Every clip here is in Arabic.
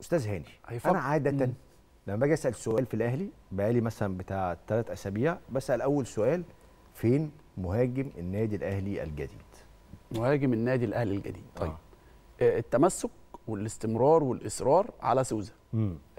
استاذ هاني انا عاده مم. لما باجي اسال سؤال في الاهلي بقالي مثلا بتاع ثلاث اسابيع بسال اول سؤال فين مهاجم النادي الاهلي الجديد مهاجم النادي الاهلي الجديد طيب آه. آه، التمسك والاستمرار والاصرار على سوزا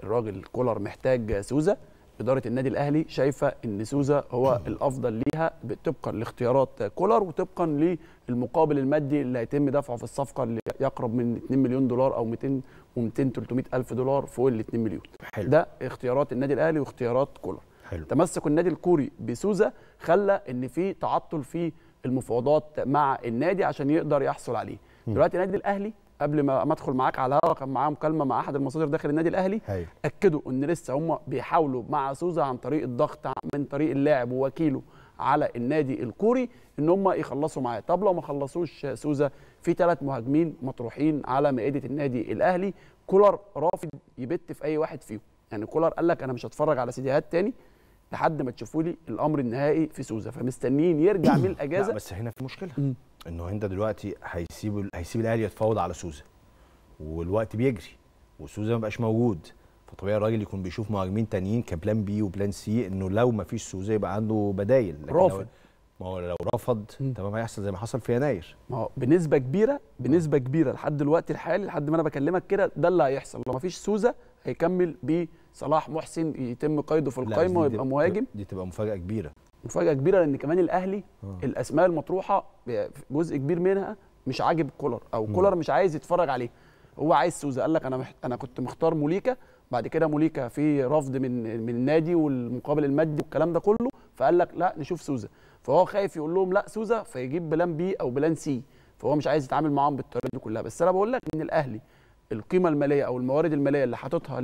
الراجل كولر محتاج سوزا اداره النادي الاهلي شايفه ان سوزا هو الافضل ليها طبقا لاختيارات كولر وطبقا للمقابل المادي اللي هيتم دفعه في الصفقه اللي يقرب من 2 مليون دولار او 200 و200 300 الف دولار فوق ال 2 مليون حلو. ده اختيارات النادي الاهلي واختيارات كولر حلو. تمسك النادي الكوري بسوزا خلى ان في تعطل في المفاوضات مع النادي عشان يقدر يحصل عليه دلوقتي النادي الاهلي قبل ما ادخل معاك على الهواء كان معاهم مكالمه مع احد المصادر داخل النادي الاهلي هي. اكدوا ان لسه هم بيحاولوا مع سوزا عن طريق الضغط من طريق اللاعب ووكيله على النادي الكوري ان هم يخلصوا معاه طب لو ما خلصوش سوزا في ثلاث مهاجمين مطروحين على مائده النادي الاهلي كولر رافض يبت في اي واحد فيهم يعني كولر قال لك انا مش هتفرج على سيديهات تاني لحد ما تشوفوا لي الامر النهائي في سوزا فمستنيين يرجع من الاجازه لا بس هنا في مشكله انه هند دلوقتي هيسيب هيسيب الاهلي يتفاوض على سوزا والوقت بيجري وسوزا ما بقاش موجود فطبيعي الراجل يكون بيشوف مهاجمين تانيين كبلان بي وبلان سي انه لو ما فيش سوزا يبقى عنده بدايل رافض ما هو لو رفض تمام هيحصل زي ما حصل في يناير ما هو بنسبه كبيره بنسبه كبيره لحد الوقت الحالي لحد ما انا بكلمك كده ده اللي هيحصل لو ما فيش سوزا هيكمل بصلاح محسن يتم قيده في القايمه ويبقى مهاجم دي تبقى مفاجاه كبيره مفاجاه كبيره لان كمان الاهلي آه. الاسماء المطروحه جزء كبير منها مش عاجب كولر او م. كولر مش عايز يتفرج عليه هو عايز سوزا قال لك انا انا كنت مختار موليكا بعد كده موليكا في رفض من من النادي والمقابل المادي والكلام ده كله فقال لك لا نشوف سوزا فهو خايف يقول لهم لا سوزا فيجيب بلان بي او بلان سي فهو مش عايز يتعامل معاهم بالطريقه دي كلها بس انا بقول لك ان الاهلي القيمه الماليه او الموارد الماليه اللي حاططها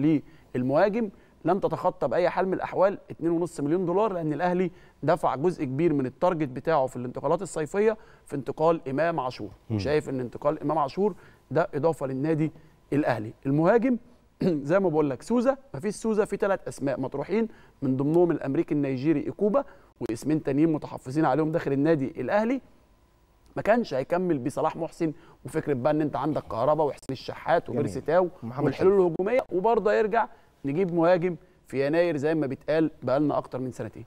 للمهاجم لن تتخطى باي حال من الاحوال 2.5 مليون دولار لان الاهلي دفع جزء كبير من التارجت بتاعه في الانتقالات الصيفيه في انتقال امام عاشور وشايف ان انتقال امام عاشور ده اضافه للنادي الاهلي المهاجم زي ما بقول لك سوزا مفيش سوزا في ثلاث اسماء مطروحين من ضمنهم الامريكي النيجيري ايكوبا واسمين تانيين متحفظين عليهم داخل النادي الاهلي ما كانش هيكمل بصلاح محسن وفكره بقى ان انت عندك كهربا وحسين الشحات وميرسي تاو والحلول الهجوميه وبرضه يرجع نجيب مهاجم في يناير زي ما بيتقال بقالنا اكتر من سنتين